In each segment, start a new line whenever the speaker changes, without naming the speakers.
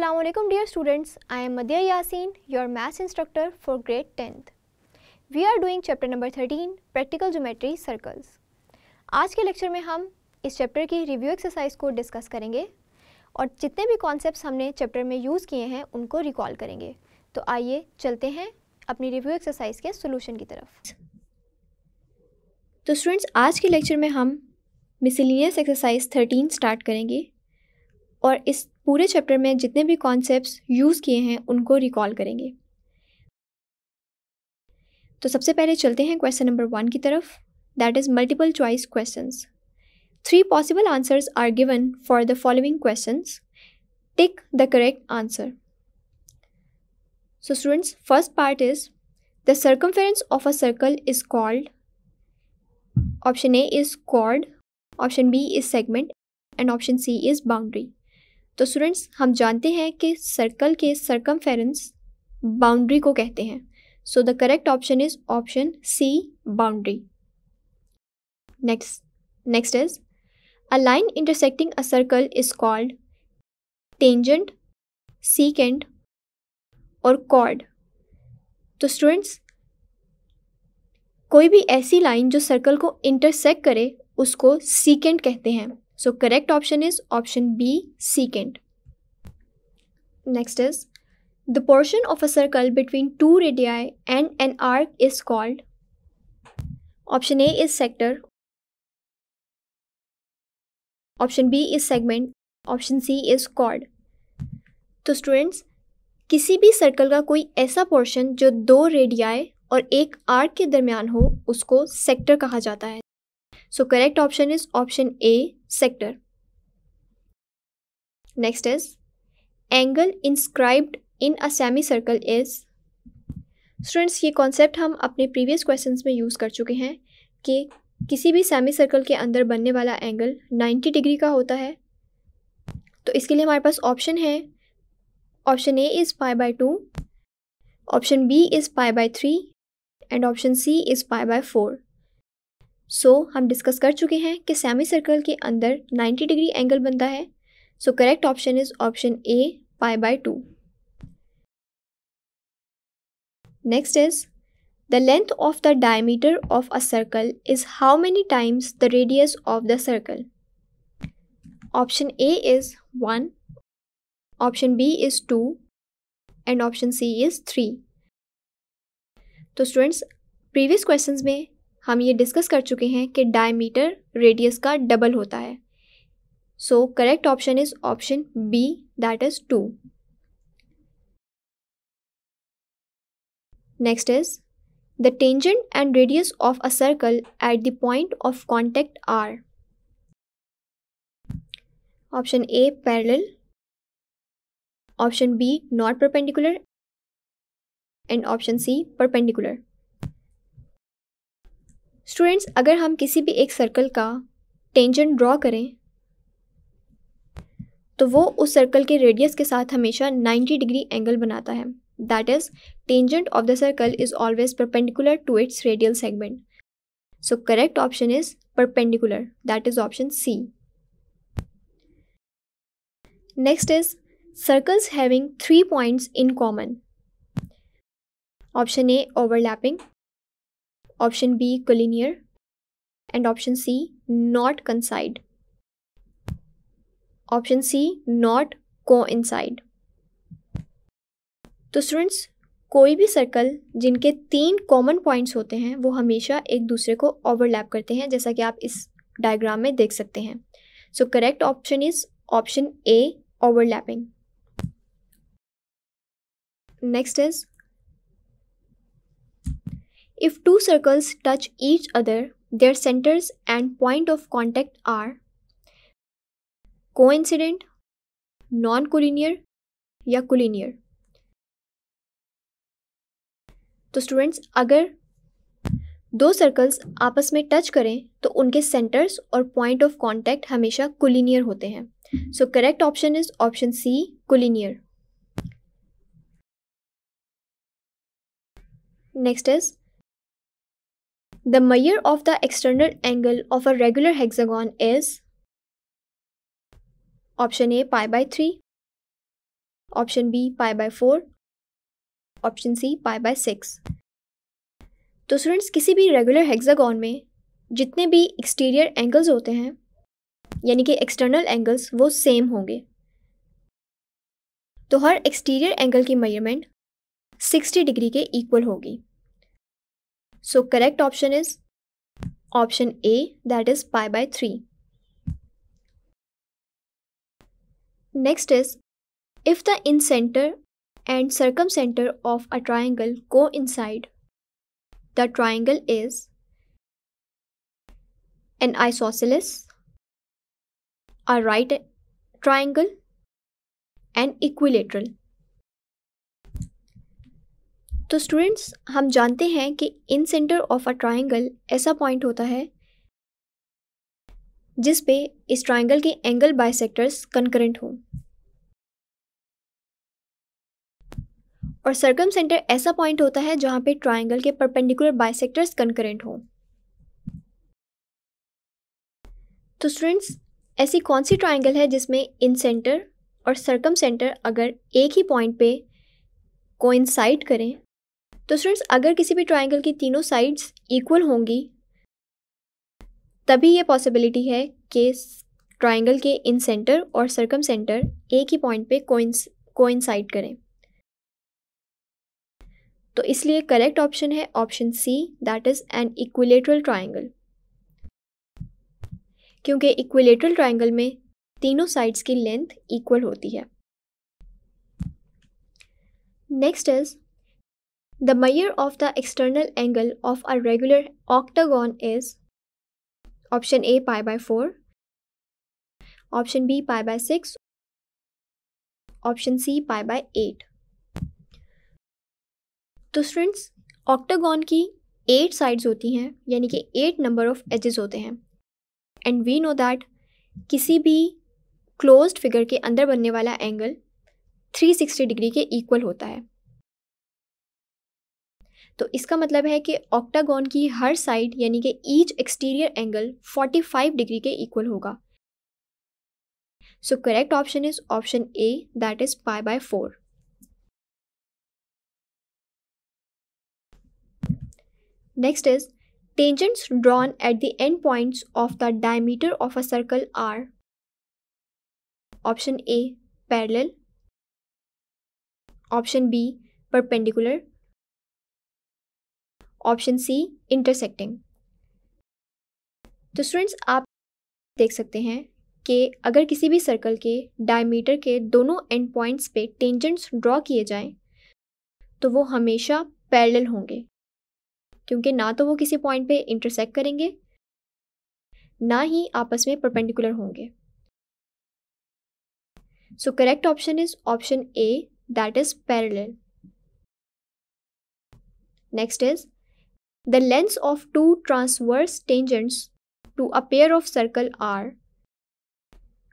Assalamualaikum dear students I am Madhya Yasin, your maths instructor for grade tenth we are doing chapter number thirteen practical geometry circles आज के lecture में हम इस chapter की review exercise को discuss करेंगे और जितने भी कॉन्सेप्ट हमने चैप्टर में यूज़ किए हैं उनको रिकॉल करेंगे तो आइए चलते हैं अपनी रिव्यू एक्सरसाइज के सोल्यूशन की तरफ तो स्टूडेंट्स आज के लेक्चर में हम मिसिलिनियस एक्सरसाइज थर्टीन स्टार्ट करेंगे और इस पूरे चैप्टर में जितने भी कॉन्सेप्ट्स यूज़ किए हैं उनको रिकॉल करेंगे तो सबसे पहले चलते हैं क्वेश्चन नंबर वन की तरफ that is multiple choice question three possible answers are given for the following question tick the correct answer so students first part is the circumference of a circle is called option A is chord option B is segment and option C is boundary तो students हम जानते हैं कि circle के circum boundary को कहते हैं so the correct option is option C boundary next next is a line intersecting a circle is called tangent secant और कॉर्ड तो स्टूडेंट्स कोई भी ऐसी लाइन जो सर्कल को इंटरसेक्ट करे उसको सीकेंड कहते हैं so correct option is option B secant next is the portion of a circle between two radii and an arc is called option A is sector option B is segment option C is called तो students किसी भी circle का कोई ऐसा portion जो दो radii और एक आर्क के दरमियान हो उसको सेक्टर कहा जाता है so correct option is option A sector next is angle inscribed in a semi circle is students ये कॉन्सेप्ट हम अपने प्रीवियस क्वेश्चन में यूज़ कर चुके हैं कि किसी भी सेमी सर्कल के अंदर बनने वाला एंगल 90 डिग्री का होता है तो इसके लिए हमारे पास ऑप्शन है option A is five by two option B is five by three and option C is five by four so so, हम डिस्कस कर चुके हैं कि सेमी सर्कल के अंदर 90 डिग्री एंगल बनता है so correct option is option A pi by two next is the length of the diameter of a circle is how many times the radius of the circle option A is one option B is two and option C is three तो students previous questions में हम ये discuss कर चुके हैं कि diameter radius का double होता है so correct option is option B that is two next is the tangent and radius of a circle at the point of contact are option A parallel option B not perpendicular and option C perpendicular students अगर हम किसी भी एक circle का tangent draw करें तो वो उस सर्कल के रेडियस के साथ हमेशा 90 डिग्री एंगल बनाता है that is tangent of the circle is always perpendicular to its radial segment so correct option is perpendicular that is option C next is circles having three points in common option A overlapping option B collinear and option C not coincide option C not coincide तो students कोई भी circle जिनके तीन common points होते हैं वो हमेशा एक दूसरे को ओवरलैप करते हैं जैसा कि आप इस डायग्राम में देख सकते हैं so correct option is option A overlapping next is If two circles touch each other, their centers and point of contact are coincident, non collinear या कोलिनियर तो स्टूडेंट्स अगर दो सर्कल्स आपस में टच करें तो उनके सेंटर्स और पॉइंट ऑफ कांटेक्ट हमेशा कोलिनियर होते हैं so correct option is option C collinear next is The measure of the external angle of a regular hexagon is option A pi by 3, option B pi by 4, option C pi by six तो students किसी भी regular hexagon में जितने भी exterior angles होते हैं यानी कि एक्सटर्नल एंगल्स वो सेम होंगे तो हर एक्सटीरियर एंगल की मेजरमेंट 60 डिग्री के इक्वल होगी So correct option is option A that is pi by 3. Next is if the incenter and circumcenter of a triangle coincide, the triangle is an isosceles, a right triangle, and equilateral. तो students हम जानते हैं कि incentre of a triangle ऐसा point होता है जिस पे इस ट्राइंगल के एंगल बाइसेक्टर्स कंकरेंट हों और सर्कम सेंटर ऐसा पॉइंट होता है जहाँ पे ट्राइंगल के परपेंडिकुलर बाइसेक्टर्स कंकरेंट हों तो स्टूडेंट्स ऐसी कौन सी ट्राइंगल है जिसमें इन सेंटर और सर्कम सेंटर अगर एक ही पॉइंट पे कोइंसाइड करें तो स्टूडेंट्स अगर किसी भी ट्राइंगल की तीनों साइड्स इक्वल होंगी तभी ये पॉसिबिलिटी है कि ट्राइंगल के इन सेंटर और सरकम सेंटर एक ही पॉइंट पे कोइंस कोइंसाइड करें तो इसलिए करेक्ट ऑप्शन है option C that is an equilateral triangle क्योंकि इक्विलेटरल ट्राइंगल में तीनों साइड्स की लेंथ इक्वल होती है next is The measure of the external angle of a regular octagon is option A pi by 4, option B pi by 6, option C pi by 8. तो students octagon की eight sides होती हैं यानी कि eight number of edges होते हैं and we know that किसी भी क्लोज्ड फिगर के अंदर बनने वाला एंगल 360 डिग्री के इक्वल होता है तो इसका मतलब है कि ऑक्टागोन की हर साइड यानी कि ईच एक्सटीरियर एंगल 45 डिग्री के इक्वल होगा so correct option is option A that is pi by four next is tangents drawn at the end points of the diameter of a circle are option A parallel option B perpendicular option C intersecting तो students आप देख सकते हैं कि अगर किसी भी circle के डायमीटर के दोनों एंड पॉइंट्स पे टेंजेंट्स ड्रॉ किए जाएं तो वो हमेशा पैरेलल होंगे क्योंकि ना तो वो किसी पॉइंट पे इंटरसेक्ट करेंगे ना ही आपस में परपेंडिकुलर होंगे so correct option is option A that is parallel next is The lengths of two transverse tangents to a pair of circle are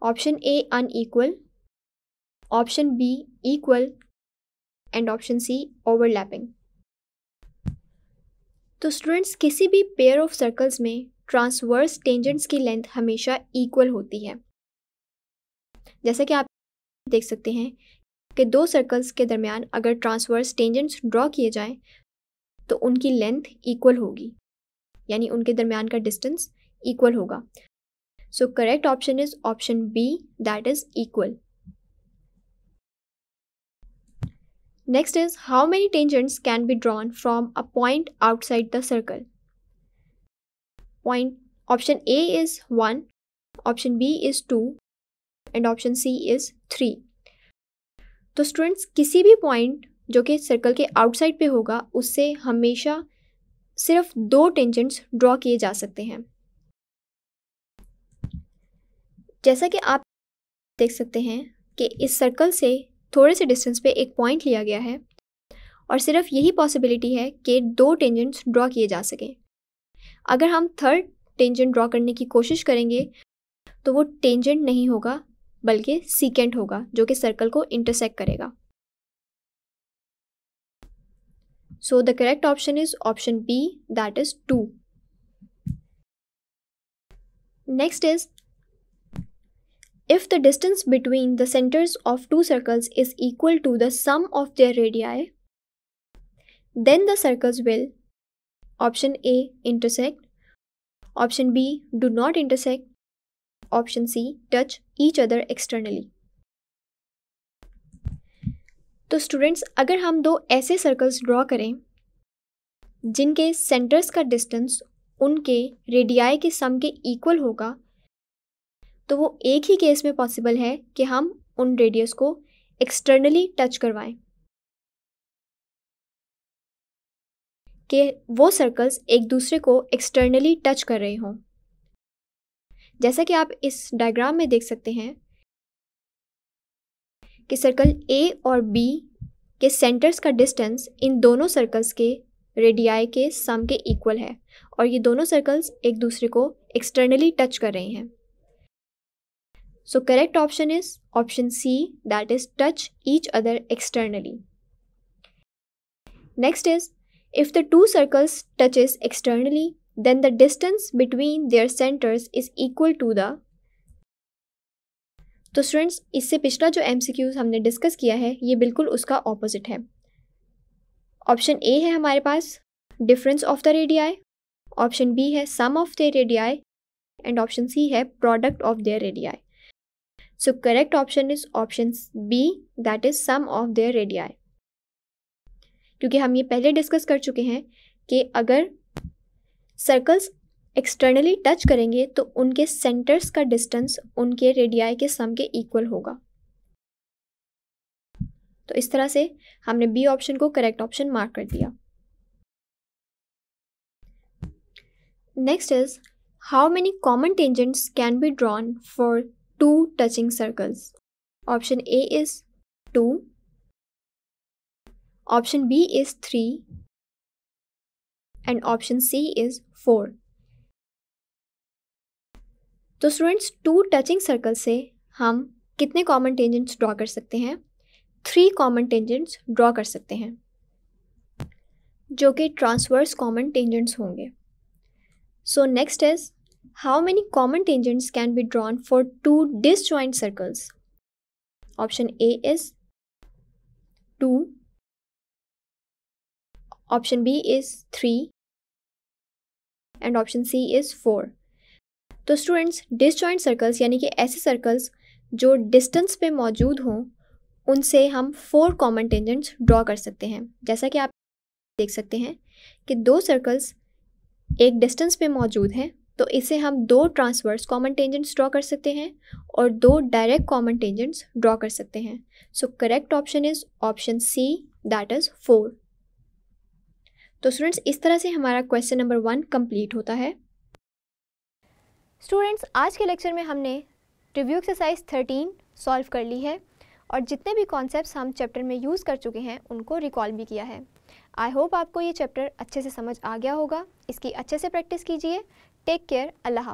option A unequal, option B equal and option C overlapping. तो students किसी भी pair of circles में transverse tangents की length हमेशा equal होती है जैसा कि आप देख सकते हैं कि दो सर्कल्स के दरमियान अगर ट्रांसवर्स टेंजेंट्स ड्रॉ किए जाएं तो उनकी लेंथ इक्वल होगी यानी उनके दरमियान का डिस्टेंस इक्वल होगा so correct option is option B that is equal next is how many tangents can be drawn from a point outside the circle point option A is one option B is two and option C is three तो students किसी भी point जो कि circle के outside पे होगा उससे हमेशा सिर्फ दो टेंजेंट्स ड्रॉ किए जा सकते हैं जैसा कि आप देख सकते हैं कि इस सर्कल से थोड़े से डिस्टेंस पे एक पॉइंट लिया गया है और सिर्फ यही पॉसिबिलिटी है कि दो टेंजेंट्स ड्रॉ किए जा सकें अगर हम थर्ड टेंजेंट ड्रॉ करने की कोशिश करेंगे तो वो टेंजेंट नहीं होगा बल्कि सीकेंट होगा जो कि सर्कल को इंटरसेक्ट करेगा So the correct option is option B that is 2. Next is if the distance between the centers of two circles is equal to the sum of their radii, then the circles will option A intersect, option B do not intersect, option C touch each other externally. तो students अगर हम दो ऐसे circles draw करें जिनके centres का distance उनके radii के सम के इक्वल होगा तो वो एक ही केस में पॉसिबल है कि हम उन रेडियस को एक्सटर्नली टच करवाएं कि वो सर्कल्स एक दूसरे को एक्सटर्नली टच कर रहे हों जैसा कि आप इस डायग्राम में देख सकते हैं कि सर्कल ए और बी के सेंटर्स का डिस्टेंस इन दोनों सर्कल्स के रेडियाई के सम के इक्वल है और ये दोनों सर्कल्स एक दूसरे को एक्सटर्नली टच कर रहे हैं so correct option is option C that is touch each other externally next is if the two circles touches externally then the distance between their centres is equal to the तो students इससे पिछला जो M हमने discuss किया है ये बिल्कुल उसका ऑपोजिट है ऑप्शन ए है हमारे पास difference of the radii option B है sum of the radii and option C है product of their radii so correct option is option B that is sum of their radii क्योंकि हम ये पहले discuss कर चुके हैं कि अगर सर्कल्स एक्सटर्नली टच करेंगे तो उनके सेंटर्स का डिस्टेंस उनके रेडियाई के सम के इक्वल होगा तो इस तरह से हमने बी ऑप्शन को करेक्ट ऑप्शन मार्क कर दिया next is how many common tangents can be drawn for two touching circles option A is two option B is three and option C is four तो students two touching circle से हम कितने common tangents draw कर सकते हैं three common tangents draw कर सकते हैं जो कि ट्रांसवर्स कॉमन टेंजेंट्स होंगे so next is how many common tangents can be drawn for two disjoint circles option A is two option B is three and option C is four तो students disjoint circles यानी कि ऐसे circles जो distance पे मौजूद हों उनसे हम फोर कॉमन टेंजेंट्स ड्रॉ कर सकते हैं जैसा कि आप देख सकते हैं कि दो सर्कल्स एक डिस्टेंस पे मौजूद हैं तो इसे हम दो ट्रांसवर्स कॉमन टेंजेंट्स ड्रॉ कर सकते हैं और दो डायरेक्ट कॉमन टेंजेंट्स ड्रॉ कर सकते हैं so correct option is option C that is four तो स्टूडेंट्स इस तरह से हमारा क्वेश्चन नंबर वन कंप्लीट होता है स्टूडेंट्स आज के लेक्चर में हमने रिव्यू एक्सरसाइज 13 सॉल्व कर ली है और जितने भी कॉन्सेप्ट्स हम चैप्टर में यूज़ कर चुके हैं उनको रिकॉल भी किया है आई होप आपको ये चैप्टर अच्छे से समझ आ गया होगा इसकी अच्छे से प्रैक्टिस कीजिए टेक केयर अल्लाह हाफ